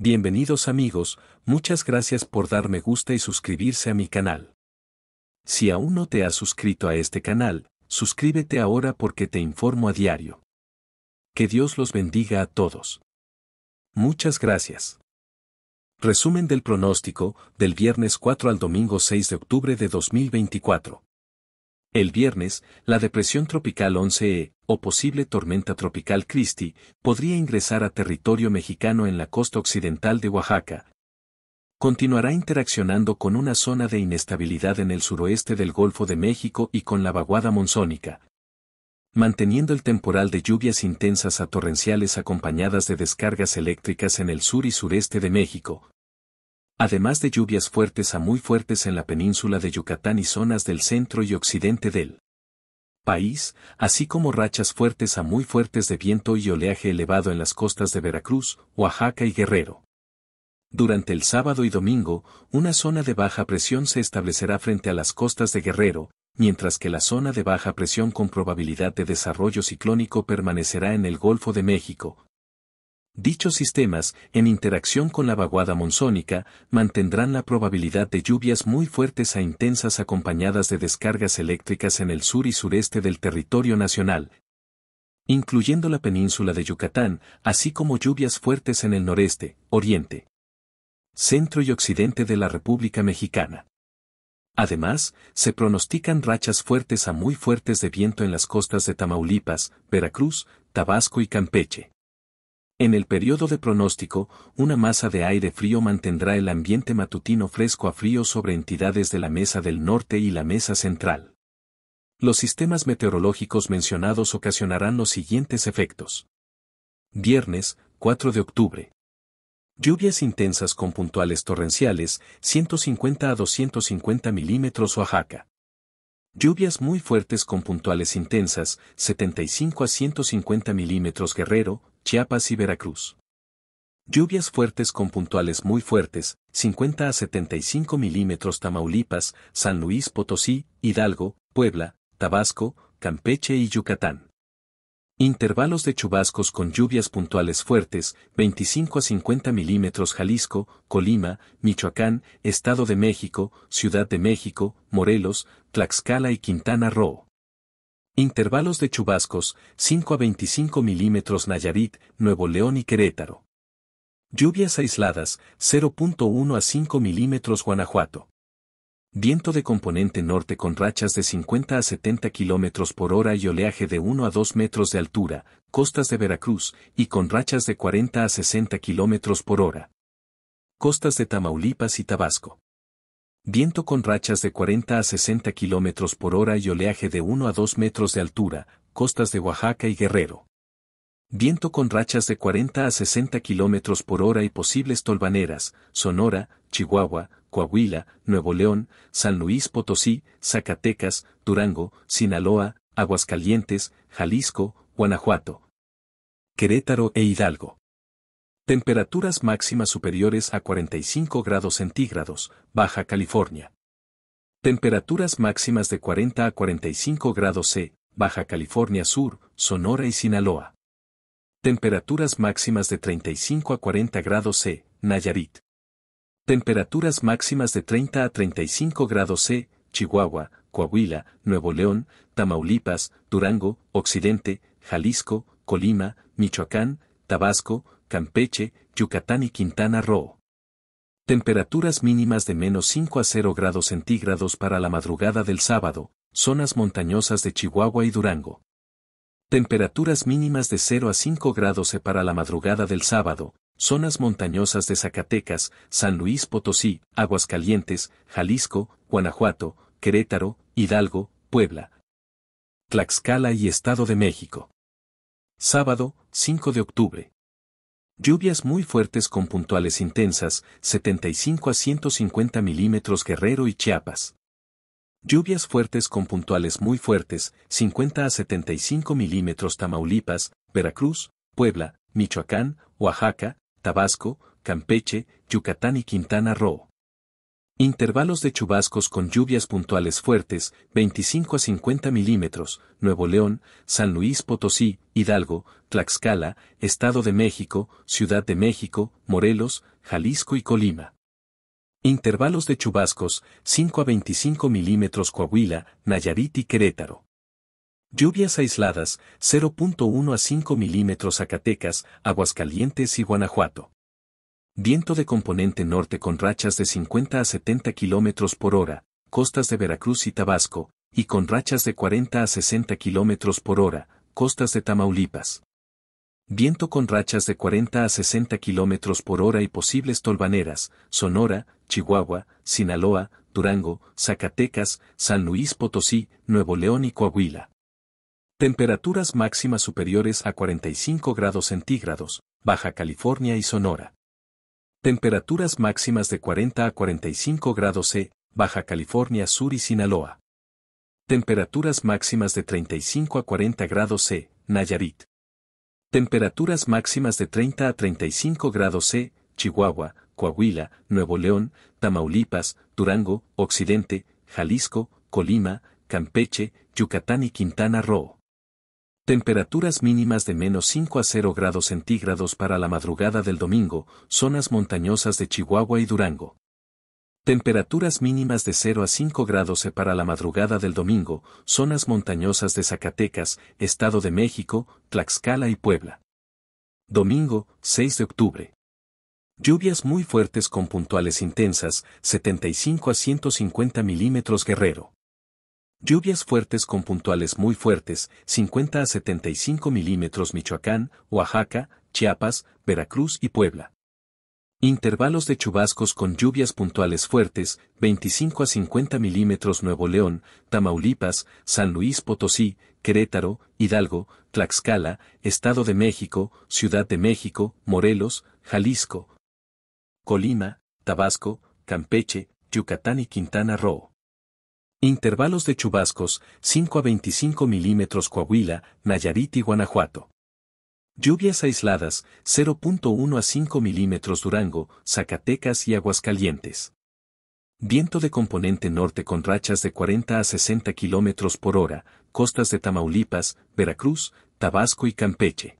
Bienvenidos amigos, muchas gracias por darme me gusta y suscribirse a mi canal. Si aún no te has suscrito a este canal, suscríbete ahora porque te informo a diario. Que Dios los bendiga a todos. Muchas gracias. Resumen del pronóstico, del viernes 4 al domingo 6 de octubre de 2024. El viernes, la depresión tropical 11E, e, o posible tormenta tropical Christie, podría ingresar a territorio mexicano en la costa occidental de Oaxaca. Continuará interaccionando con una zona de inestabilidad en el suroeste del Golfo de México y con la vaguada monzónica, manteniendo el temporal de lluvias intensas a torrenciales acompañadas de descargas eléctricas en el sur y sureste de México, además de lluvias fuertes a muy fuertes en la península de Yucatán y zonas del centro y occidente del país, así como rachas fuertes a muy fuertes de viento y oleaje elevado en las costas de Veracruz, Oaxaca y Guerrero. Durante el sábado y domingo, una zona de baja presión se establecerá frente a las costas de Guerrero, mientras que la zona de baja presión con probabilidad de desarrollo ciclónico permanecerá en el Golfo de México, Dichos sistemas, en interacción con la vaguada monzónica, mantendrán la probabilidad de lluvias muy fuertes a e intensas acompañadas de descargas eléctricas en el sur y sureste del territorio nacional, incluyendo la península de Yucatán, así como lluvias fuertes en el noreste, oriente, centro y occidente de la República Mexicana. Además, se pronostican rachas fuertes a muy fuertes de viento en las costas de Tamaulipas, Veracruz, Tabasco y Campeche. En el periodo de pronóstico, una masa de aire frío mantendrá el ambiente matutino fresco a frío sobre entidades de la mesa del norte y la mesa central. Los sistemas meteorológicos mencionados ocasionarán los siguientes efectos. Viernes, 4 de octubre. Lluvias intensas con puntuales torrenciales, 150 a 250 milímetros Oaxaca. Lluvias muy fuertes con puntuales intensas, 75 a 150 milímetros Guerrero, Chiapas y Veracruz. Lluvias fuertes con puntuales muy fuertes, 50 a 75 milímetros Tamaulipas, San Luis Potosí, Hidalgo, Puebla, Tabasco, Campeche y Yucatán. Intervalos de chubascos con lluvias puntuales fuertes, 25 a 50 milímetros Jalisco, Colima, Michoacán, Estado de México, Ciudad de México, Morelos, Tlaxcala y Quintana Roo. Intervalos de chubascos, 5 a 25 milímetros Nayarit, Nuevo León y Querétaro. Lluvias aisladas, 0.1 a 5 milímetros Guanajuato. Viento de componente norte con rachas de 50 a 70 kilómetros por hora y oleaje de 1 a 2 metros de altura, costas de Veracruz, y con rachas de 40 a 60 kilómetros por hora. Costas de Tamaulipas y Tabasco. Viento con rachas de 40 a 60 kilómetros por hora y oleaje de 1 a 2 metros de altura, costas de Oaxaca y Guerrero. Viento con rachas de 40 a 60 kilómetros por hora y posibles tolvaneras, Sonora, Chihuahua, Coahuila, Nuevo León, San Luis Potosí, Zacatecas, Durango, Sinaloa, Aguascalientes, Jalisco, Guanajuato, Querétaro e Hidalgo. Temperaturas máximas superiores a 45 grados centígrados, Baja California. Temperaturas máximas de 40 a 45 grados C, Baja California Sur, Sonora y Sinaloa. Temperaturas máximas de 35 a 40 grados C, Nayarit. Temperaturas máximas de 30 a 35 grados C, Chihuahua, Coahuila, Nuevo León, Tamaulipas, Durango, Occidente, Jalisco, Colima, Michoacán, Tabasco, Campeche, Yucatán y Quintana Roo. Temperaturas mínimas de menos 5 a 0 grados centígrados para la madrugada del sábado, zonas montañosas de Chihuahua y Durango. Temperaturas mínimas de 0 a 5 grados para la madrugada del sábado, zonas montañosas de Zacatecas, San Luis Potosí, Aguascalientes, Jalisco, Guanajuato, Querétaro, Hidalgo, Puebla, Tlaxcala y Estado de México. Sábado, 5 de octubre. Lluvias muy fuertes con puntuales intensas, 75 a 150 milímetros Guerrero y Chiapas. Lluvias fuertes con puntuales muy fuertes, 50 a 75 milímetros Tamaulipas, Veracruz, Puebla, Michoacán, Oaxaca, Tabasco, Campeche, Yucatán y Quintana Roo. Intervalos de chubascos con lluvias puntuales fuertes, 25 a 50 milímetros, Nuevo León, San Luis Potosí, Hidalgo, Tlaxcala, Estado de México, Ciudad de México, Morelos, Jalisco y Colima. Intervalos de chubascos, 5 a 25 milímetros Coahuila, Nayarit y Querétaro. Lluvias aisladas, 0.1 a 5 milímetros Zacatecas, Aguascalientes y Guanajuato. Viento de componente norte con rachas de 50 a 70 km por hora, costas de Veracruz y Tabasco, y con rachas de 40 a 60 km por hora, costas de Tamaulipas. Viento con rachas de 40 a 60 km por hora y posibles tolvaneras, Sonora, Chihuahua, Sinaloa, Durango, Zacatecas, San Luis Potosí, Nuevo León y Coahuila. Temperaturas máximas superiores a 45 grados centígrados, Baja California y Sonora. Temperaturas máximas de 40 a 45 grados C, Baja California Sur y Sinaloa. Temperaturas máximas de 35 a 40 grados C, Nayarit. Temperaturas máximas de 30 a 35 grados C, Chihuahua, Coahuila, Nuevo León, Tamaulipas, Durango, Occidente, Jalisco, Colima, Campeche, Yucatán y Quintana Roo. Temperaturas mínimas de menos 5 a 0 grados centígrados para la madrugada del domingo, zonas montañosas de Chihuahua y Durango. Temperaturas mínimas de 0 a 5 grados para la madrugada del domingo, zonas montañosas de Zacatecas, Estado de México, Tlaxcala y Puebla. Domingo, 6 de octubre. Lluvias muy fuertes con puntuales intensas, 75 a 150 milímetros guerrero. Lluvias fuertes con puntuales muy fuertes, 50 a 75 milímetros Michoacán, Oaxaca, Chiapas, Veracruz y Puebla. Intervalos de chubascos con lluvias puntuales fuertes, 25 a 50 milímetros Nuevo León, Tamaulipas, San Luis Potosí, Querétaro, Hidalgo, Tlaxcala, Estado de México, Ciudad de México, Morelos, Jalisco, Colima, Tabasco, Campeche, Yucatán y Quintana Roo. Intervalos de chubascos, 5 a 25 milímetros Coahuila, Nayarit y Guanajuato. Lluvias aisladas, 0.1 a 5 milímetros Durango, Zacatecas y Aguascalientes. Viento de componente norte con rachas de 40 a 60 kilómetros por hora, costas de Tamaulipas, Veracruz, Tabasco y Campeche.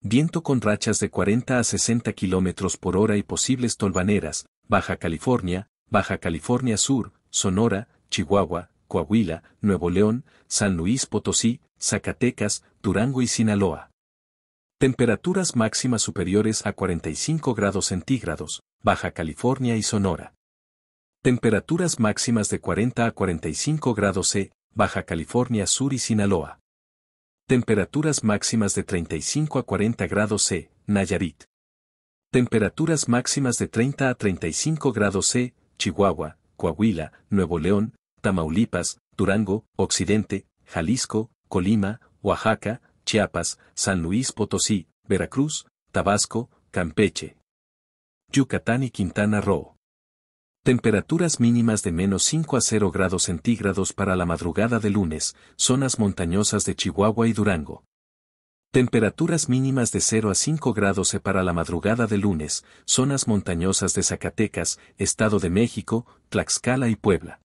Viento con rachas de 40 a 60 kilómetros por hora y posibles tolvaneras, Baja California, Baja California Sur, Sonora, Chihuahua, Coahuila, Nuevo León, San Luis Potosí, Zacatecas, Durango y Sinaloa. Temperaturas máximas superiores a 45 grados centígrados, Baja California y Sonora. Temperaturas máximas de 40 a 45 grados C, Baja California Sur y Sinaloa. Temperaturas máximas de 35 a 40 grados C, Nayarit. Temperaturas máximas de 30 a 35 grados C, Chihuahua, Coahuila, Nuevo León, Tamaulipas, Durango, Occidente, Jalisco, Colima, Oaxaca, Chiapas, San Luis Potosí, Veracruz, Tabasco, Campeche, Yucatán y Quintana Roo. Temperaturas mínimas de menos 5 a 0 grados centígrados para la madrugada de lunes, zonas montañosas de Chihuahua y Durango, Temperaturas mínimas de 0 a 5 grados para la madrugada de lunes, zonas montañosas de Zacatecas, Estado de México, Tlaxcala y Puebla.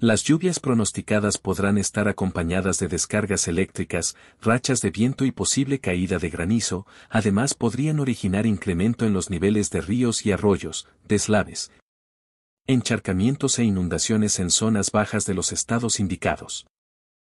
Las lluvias pronosticadas podrán estar acompañadas de descargas eléctricas, rachas de viento y posible caída de granizo, además podrían originar incremento en los niveles de ríos y arroyos, deslaves, encharcamientos e inundaciones en zonas bajas de los estados indicados.